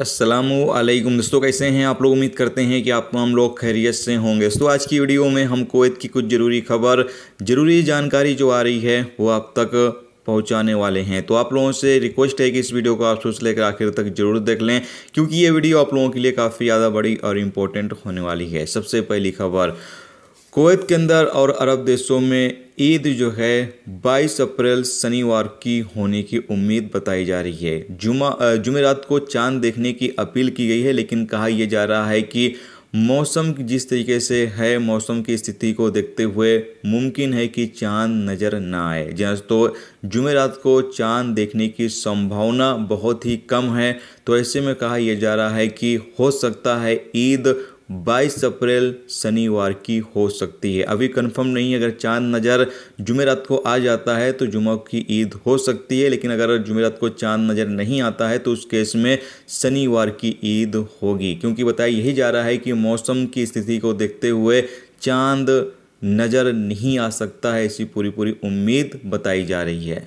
असलम दोस्तों कैसे हैं आप लोग उम्मीद करते हैं कि आप हम लोग खैरियत से होंगे दोस्तों आज की वीडियो में हम कोयत की कुछ ज़रूरी खबर ज़रूरी जानकारी जो आ रही है वो आप तक पहुंचाने वाले हैं तो आप लोगों से रिक्वेस्ट है कि इस वीडियो को आप सोच लेकर आखिर तक जरूर देख लें क्योंकि ये वीडियो आप लोगों के लिए काफ़ी ज़्यादा बड़ी और इम्पोर्टेंट होने वाली है सबसे पहली खबर कुवैत के अंदर और अरब देशों में ईद जो है 22 अप्रैल शनिवार की होने की उम्मीद बताई जा रही है जुमा जुमेरात को चांद देखने की अपील की गई है लेकिन कहा यह जा रहा है कि मौसम जिस तरीके से है मौसम की स्थिति को देखते हुए मुमकिन है कि चांद नज़र ना आए जी तो जुमेरात को चांद देखने की संभावना बहुत ही कम है तो ऐसे में कहा यह जा रहा है कि हो सकता है ईद 22 अप्रैल शनिवार की हो सकती है अभी कंफर्म नहीं है अगर चांद नज़र जुमेरात को आ जाता है तो जुमा की ईद हो सकती है लेकिन अगर जुमेरात को चांद नज़र नहीं आता है तो उस केस में शनिवार की ईद होगी क्योंकि बताया यही जा रहा है कि मौसम की स्थिति को देखते हुए चांद नज़र नहीं आ सकता है ऐसी पूरी पूरी उम्मीद बताई जा रही है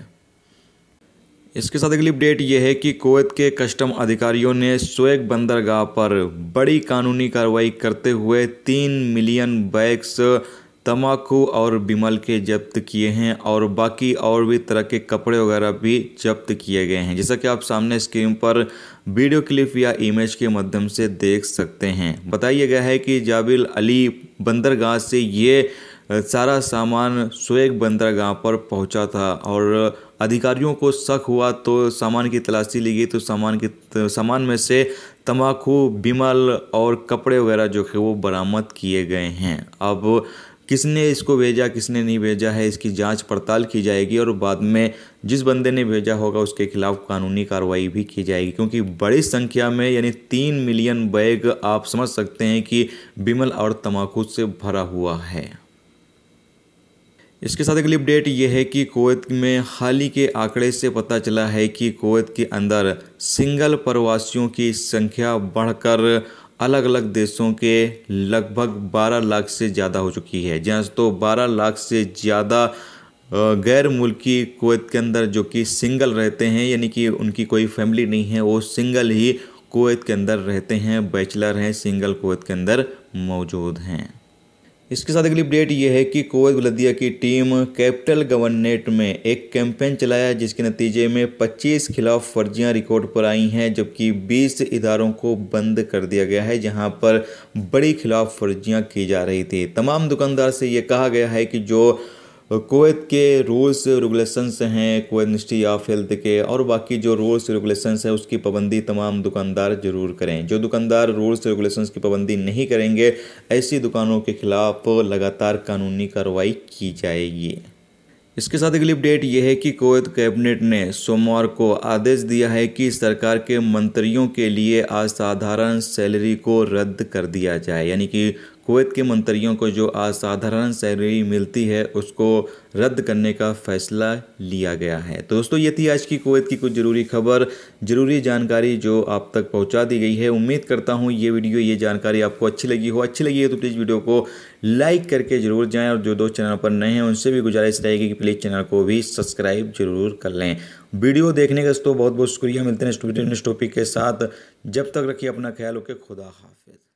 इसके साथ अगली अपडेट ये है कि कोवैत के कस्टम अधिकारियों ने सोएक बंदरगाह पर बड़ी कानूनी कार्रवाई करते हुए तीन मिलियन बैग्स तम्बाकू और बिमल के जब्त किए हैं और बाकी और भी तरह के कपड़े वगैरह भी जब्त किए गए हैं जैसा कि आप सामने स्क्रीन पर वीडियो क्लिप या इमेज के माध्यम से देख सकते हैं बताया गया है कि जाबिल अली बंदरगाह से ये सारा सामान बंदरा बंदरगाह पर पहुंचा था और अधिकारियों को शक हुआ तो सामान की तलाशी ली गई तो सामान की सामान में से तम्बाकू बिमल और कपड़े वगैरह जो है वो बरामद किए गए हैं अब किसने इसको भेजा किसने नहीं भेजा है इसकी जांच पड़ताल की जाएगी और बाद में जिस बंदे ने भेजा होगा उसके खिलाफ कानूनी कार्रवाई भी की जाएगी क्योंकि बड़ी संख्या में यानी तीन मिलियन बैग आप समझ सकते हैं कि बिमल और तम्बाकू से भरा हुआ है इसके साथ अगली अपडेट ये है कि कुवैत में हाल ही के आंकड़े से पता चला है कि कुवैत के अंदर सिंगल प्रवासियों की संख्या बढ़कर अलग अलग देशों के लगभग 12 लाख से ज़्यादा हो चुकी है जहाँ तो 12 लाख से ज़्यादा गैर मुल्की कोवैत के अंदर जो कि सिंगल रहते हैं यानी कि उनकी कोई फैमिली नहीं है वो सिंगल ही कुवैत के अंदर रहते हैं बैचलर हैं सिंगल कोवैत के अंदर मौजूद हैं इसके साथ अगली अपडेट ये है कि कोवैत बलदिया की टीम कैपिटल गवर्नेट में एक कैंपेन चलाया जिसके नतीजे में 25 खिलाफ फर्जियां रिकॉर्ड पर आई हैं जबकि 20 इदारों को बंद कर दिया गया है जहां पर बड़ी खिलाफ फर्जियां की जा रही थी तमाम दुकानदार से ये कहा गया है कि जो कोवैत के रूल्स रेगुलेशंस हैं कोवैत मिनिस्ट्री ऑफ हेल्थ के और बाकी जो रूल्स रेगुलेशंस है उसकी पाबंदी तमाम दुकानदार जरूर करें जो दुकानदार रूल्स रेगुलेशंस की पाबंदी नहीं करेंगे ऐसी दुकानों के खिलाफ लगातार कानूनी कार्रवाई की जाएगी इसके साथ अगली अपडेट यह है कि कोवैत कैबिनेट ने सोमवार को आदेश दिया है कि सरकार के मंत्रियों के लिए असाधारण सैलरी को रद्द कर दिया जाए यानी कि कुवैत के मंत्रियों को जो असाधारण सैलरी मिलती है उसको रद्द करने का फैसला लिया गया है तो दोस्तों ये थी आज की कुवैत की कुछ ज़रूरी खबर ज़रूरी जानकारी जो आप तक पहुंचा दी गई है उम्मीद करता हूं ये वीडियो ये जानकारी आपको अच्छी लगी हो अच्छी लगी है तो प्लीज़ वीडियो को लाइक करके ज़रूर जाएँ और जो दोस्त चैनल पर नए हैं उनसे भी गुजारिश रहेगी कि प्लीज़ चैनल को भी सब्सक्राइब जरूर कर लें वीडियो देखने का दोस्तों बहुत बहुत शुक्रिया मिलते हैं नेक्स्ट टॉपिक के साथ जब तक रखिए अपना ख्याल ओके खुदा हाफिज़